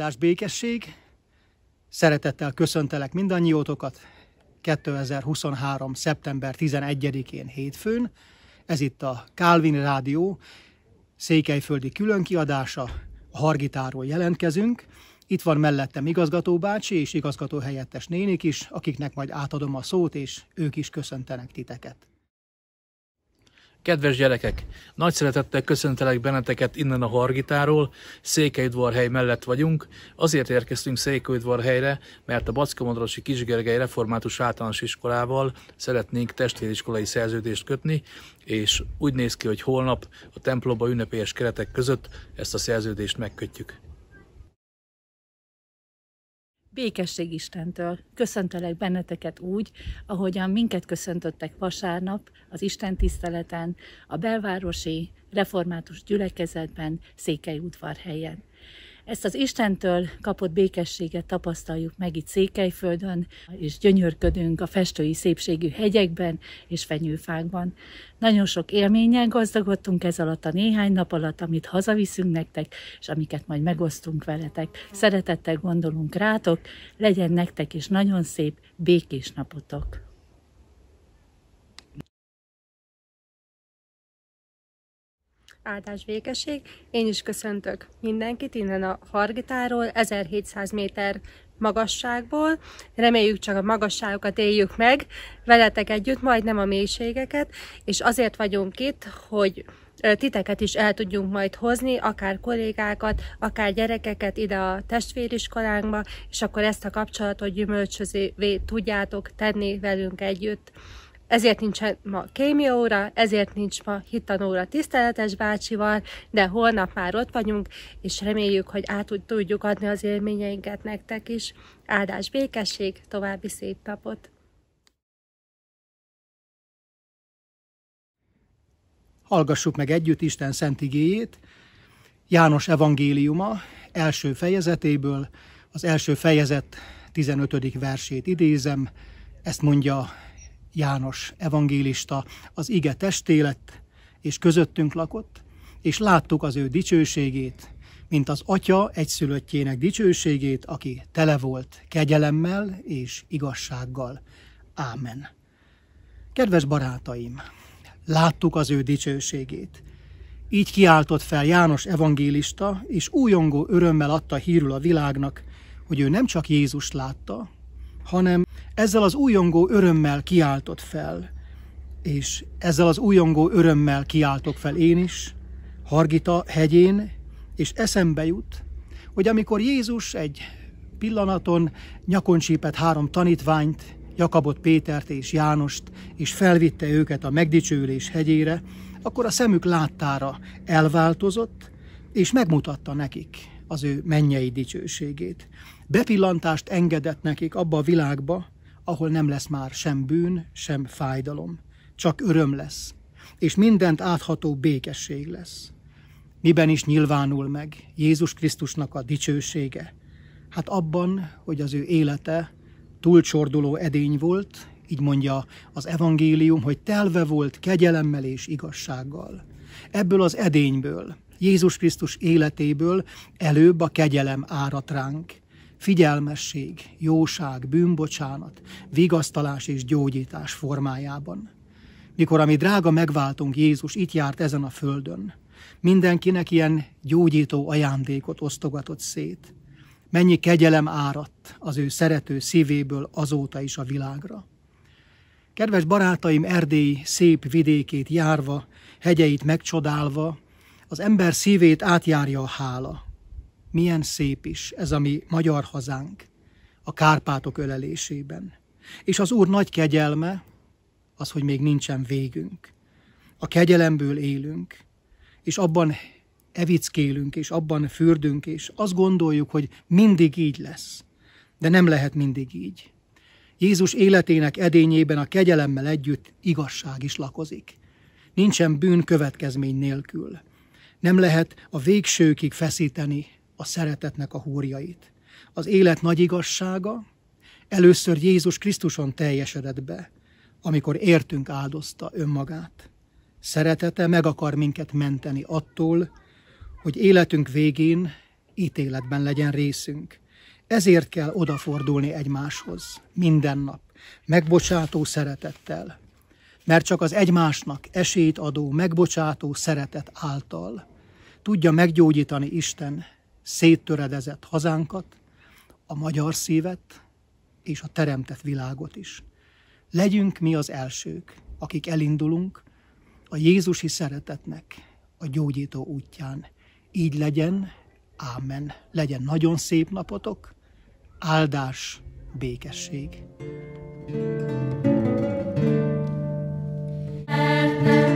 áldás békesség. Szeretettel köszöntelek mindannyiótokat 2023. szeptember 11-én hétfőn. Ez itt a Calvin Rádió székelyföldi különkiadása, a Hargitáról jelentkezünk. Itt van mellettem igazgató bácsi és igazgató helyettes nénik is, akiknek majd átadom a szót, és ők is köszöntenek titeket. Kedves gyerekek, nagy szeretettel köszöntelek benneteket innen a Hargitáról, Székelyudvarhely mellett vagyunk. Azért érkeztünk Székelyudvarhelyre, mert a Backamodrosi Kisgergely Református Általános Iskolával szeretnénk testvériskolai szerződést kötni, és úgy néz ki, hogy holnap a templomba ünnepélyes keretek között ezt a szerződést megkötjük békesség Istentől. Köszöntelek benneteket úgy, ahogyan minket köszöntöttek vasárnap az Isten tiszteleten, a belvárosi református gyülekezetben, Székely udvar helyen. Ezt az Istentől kapott békességet tapasztaljuk meg itt Székelyföldön, és gyönyörködünk a festői szépségű hegyekben és fenyőfákban. Nagyon sok élménnyel gazdagodtunk ez alatt a néhány nap alatt, amit hazaviszünk nektek, és amiket majd megosztunk veletek. Szeretettel gondolunk rátok, legyen nektek is nagyon szép, békés napotok! áldás békesség. Én is köszöntök mindenkit innen a Hargitáról, 1700 méter magasságból. Reméljük csak a magasságokat éljük meg veletek együtt, majd nem a mélységeket, és azért vagyunk itt, hogy titeket is el tudjunk majd hozni, akár kollégákat, akár gyerekeket ide a testvériskolánkba, és akkor ezt a kapcsolatot gyümölcsözővé tudjátok tenni velünk együtt ezért nincs ma kémióra, ezért nincs ma hittanóra tiszteletes bácsival, de holnap már ott vagyunk, és reméljük, hogy át tudjuk adni az élményeinket nektek is. Áldás békesség, további szép napot! Hallgassuk meg együtt Isten szent igéjét, János evangéliuma első fejezetéből, az első fejezet 15. versét idézem, ezt mondja János evangélista az ige testé lett, és közöttünk lakott, és láttuk az ő dicsőségét, mint az atya egyszülöttjének dicsőségét, aki tele volt kegyelemmel és igazsággal. Ámen. Kedves barátaim, láttuk az ő dicsőségét. Így kiáltott fel János evangélista, és újongó örömmel adta hírül a világnak, hogy ő nem csak Jézust látta, hanem ezzel az újongó örömmel kiáltott fel, és ezzel az újongó örömmel kiáltok fel én is, Hargita hegyén, és eszembe jut, hogy amikor Jézus egy pillanaton nyakon csípett három tanítványt, Jakabot Pétert és Jánost, és felvitte őket a megdicsőlés hegyére, akkor a szemük láttára elváltozott, és megmutatta nekik az ő mennyei dicsőségét. Bepillantást engedett nekik abba a világba, ahol nem lesz már sem bűn, sem fájdalom. Csak öröm lesz, és mindent átható békesség lesz. Miben is nyilvánul meg Jézus Krisztusnak a dicsősége? Hát abban, hogy az ő élete túlcsorduló edény volt, így mondja az evangélium, hogy telve volt kegyelemmel és igazsággal. Ebből az edényből, Jézus Krisztus életéből előbb a kegyelem árat ránk, figyelmesség, jóság, bűnbocsánat, vigasztalás és gyógyítás formájában. Mikor a mi drága megváltunk Jézus itt járt ezen a földön, mindenkinek ilyen gyógyító ajándékot osztogatott szét. Mennyi kegyelem áradt az ő szerető szívéből azóta is a világra. Kedves barátaim, Erdély szép vidékét járva, hegyeit megcsodálva, az ember szívét átjárja a hála, milyen szép is ez a mi magyar hazánk a Kárpátok ölelésében. És az Úr nagy kegyelme az, hogy még nincsen végünk. A kegyelemből élünk, és abban evickélünk, és abban fürdünk, és azt gondoljuk, hogy mindig így lesz. De nem lehet mindig így. Jézus életének edényében a kegyelemmel együtt igazság is lakozik. Nincsen bűn következmény nélkül. Nem lehet a végsőkig feszíteni a szeretetnek a húrjait. Az élet nagy igazsága először Jézus Krisztuson teljesedett be, amikor értünk áldozta önmagát. Szeretete meg akar minket menteni attól, hogy életünk végén ítéletben legyen részünk. Ezért kell odafordulni egymáshoz, minden nap, megbocsátó szeretettel, mert csak az egymásnak esélyt adó, megbocsátó szeretet által tudja meggyógyítani Isten széttöredezett hazánkat, a magyar szívet és a teremtett világot is. Legyünk mi az elsők, akik elindulunk a Jézusi szeretetnek a gyógyító útján. Így legyen, ámen. Legyen nagyon szép napotok, áldás, békesség. Mert